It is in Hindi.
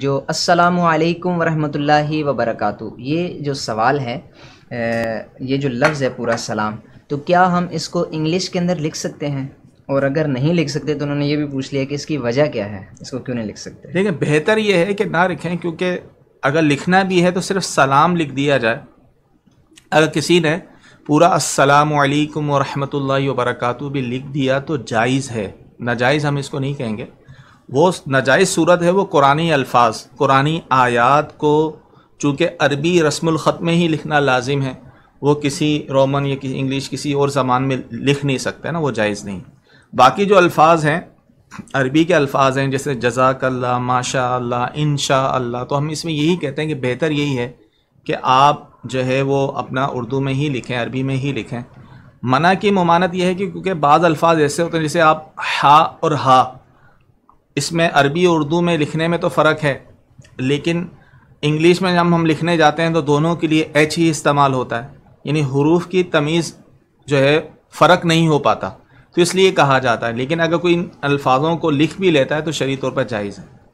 जो अस्सलाम वालेकुम रहमतुल्लाहि ये जो सवाल है ये जो लफ्ज़ है पूरा सलाम तो क्या हम इसको इंग्लिश के अंदर लिख सकते हैं और अगर नहीं लिख सकते तो उन्होंने ये भी पूछ लिया कि इसकी वजह क्या है इसको क्यों नहीं लिख सकते देखिए बेहतर ये है कि ना लिखें क्योंकि अगर लिखना भी है तो सिर्फ सलाम लिख दिया जाए अगर किसी ने पूरा असलकम ला वर्क भी लिख दिया तो जायज़ है नाजायज़ हम इसको नहीं कहेंगे वो नजायज सूरत है वो कुरानी अल्फाज कुरानी आयात को चूँकि अरबी रस्मलख़त में ही लिखना लाजिम है वो किसी रोमन या किसी इंग्लिश किसी और जबान में लिख नहीं सकते ना वो जायज़ नहीं बाकी जो अल्फाज हैं अरबी के अल्फाज हैं जैसे जजाकल्ला माशा इन शाह अल्लाह तो हम इसमें यही कहते हैं कि बेहतर यही है कि आप जो है वो अपना उर्दू में ही लिखें अरबी में ही लिखें मना की ममानत यह है कि क्योंकि बाज़ अल्फाज ऐसे होते हैं जैसे आप हा और हा इसमें अरबी और उर्दू में लिखने में तो फ़र्क है लेकिन इंग्लिश में जब हम लिखने जाते हैं तो दोनों के लिए एच ही इस्तेमाल होता है यानी हरूफ की तमीज़ जो है फ़र्क नहीं हो पाता तो इसलिए कहा जाता है लेकिन अगर कोई इन अल्फाजों को लिख भी लेता है तो शरी तौर पर जायज़ है